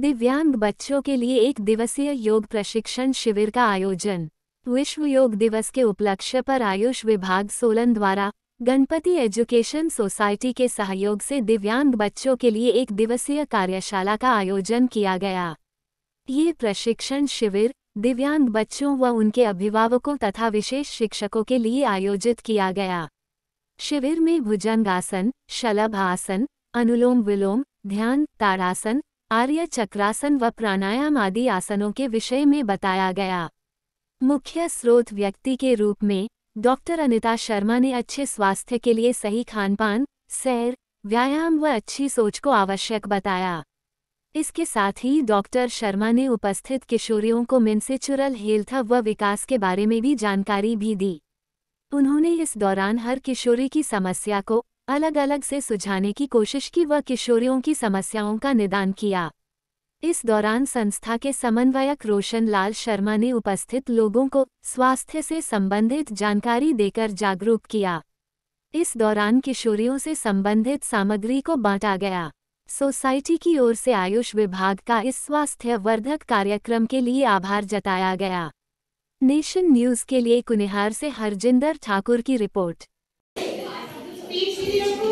दिव्यांग बच्चों के लिए एक दिवसीय योग प्रशिक्षण शिविर का आयोजन विश्व योग दिवस के उपलक्ष्य पर आयुष विभाग सोलन द्वारा गणपति एजुकेशन सोसाइटी के सहयोग से दिव्यांग बच्चों के लिए एक दिवसीय कार्यशाला का आयोजन किया गया ये प्रशिक्षण शिविर दिव्यांग बच्चों व उनके अभिभावकों तथा विशेष शिक्षकों के लिए आयोजित किया गया शिविर में भुजंगासन शलभ आसन अनुलोम विलोम ध्यान ताड़ासन आर्य चक्रासन व प्राणायाम आदि आसनों के विषय में बताया गया मुख्य स्रोत व्यक्ति के रूप में डॉक्टर अनिता शर्मा ने अच्छे स्वास्थ्य के लिए सही खानपान सैर व्यायाम व अच्छी सोच को आवश्यक बताया इसके साथ ही डॉक्टर शर्मा ने उपस्थित किशोरियों को मिनसेचुरल हेल्थ व विकास के बारे में भी जानकारी भी दी उन्होंने इस दौरान हर किशोरी की समस्या को अलग अलग से सुझाने की कोशिश की व किशोरियों की समस्याओं का निदान किया इस दौरान संस्था के समन्वयक रोशन लाल शर्मा ने उपस्थित लोगों को स्वास्थ्य से संबंधित जानकारी देकर जागरूक किया इस दौरान किशोरियों से संबंधित सामग्री को बांटा गया सोसाइटी की ओर से आयुष विभाग का इस स्वास्थ्य वर्धक कार्यक्रम के लिए आभार जताया गया नेशन न्यूज़ के लिए कुनिहार से हरजिंदर ठाकुर की रिपोर्ट Peach